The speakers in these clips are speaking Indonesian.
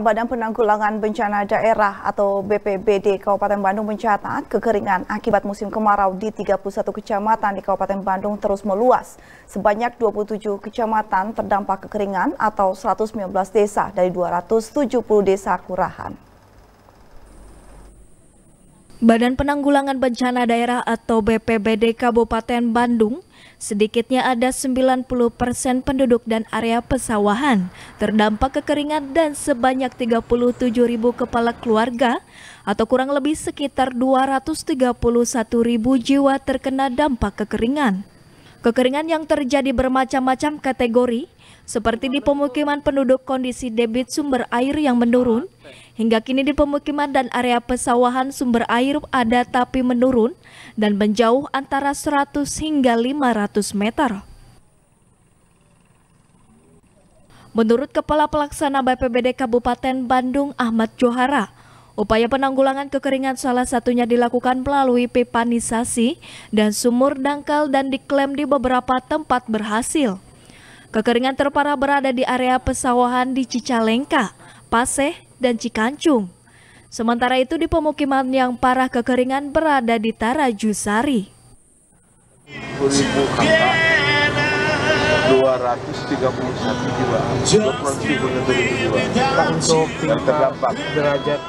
Badan Penanggulangan Bencana Daerah atau BPBD Kabupaten Bandung mencatat kekeringan akibat musim kemarau di 31 kecamatan di Kabupaten Bandung terus meluas. Sebanyak 27 kecamatan terdampak kekeringan atau 119 desa dari 270 desa kurahan. Badan Penanggulangan Bencana Daerah atau BPBD Kabupaten Bandung, sedikitnya ada 90 persen penduduk dan area pesawahan terdampak kekeringan dan sebanyak 37 ribu kepala keluarga atau kurang lebih sekitar 231 ribu jiwa terkena dampak kekeringan. Kekeringan yang terjadi bermacam-macam kategori, seperti di pemukiman penduduk kondisi debit sumber air yang menurun, hingga kini di pemukiman dan area pesawahan sumber air ada tapi menurun dan menjauh antara 100 hingga 500 meter. Menurut Kepala Pelaksana BPBD Kabupaten Bandung Ahmad Johara, Upaya penanggulangan kekeringan salah satunya dilakukan melalui pipanisasi dan sumur dangkal dan diklaim di beberapa tempat berhasil. Kekeringan terparah berada di area pesawahan di Cicalengka, Paseh, dan Cikancung. Sementara itu di pemukiman yang parah kekeringan berada di Tarajusari. 231 jiwa, jiwa, untuk yang terdampak derajat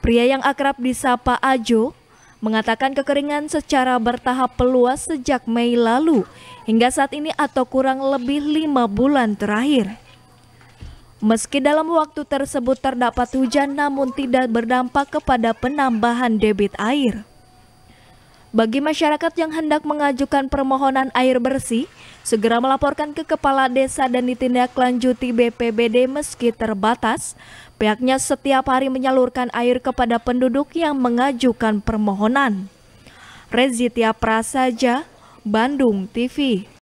Pria yang akrab disapa Ajo mengatakan kekeringan secara bertahap peluas sejak Mei lalu hingga saat ini atau kurang lebih lima bulan terakhir. Meski dalam waktu tersebut terdapat hujan namun tidak berdampak kepada penambahan debit air. Bagi masyarakat yang hendak mengajukan permohonan air bersih, segera melaporkan ke kepala desa dan ditindaklanjuti BPBD meski terbatas. Pihaknya setiap hari menyalurkan air kepada penduduk yang mengajukan permohonan. Rezitia Prasaja, Bandung TV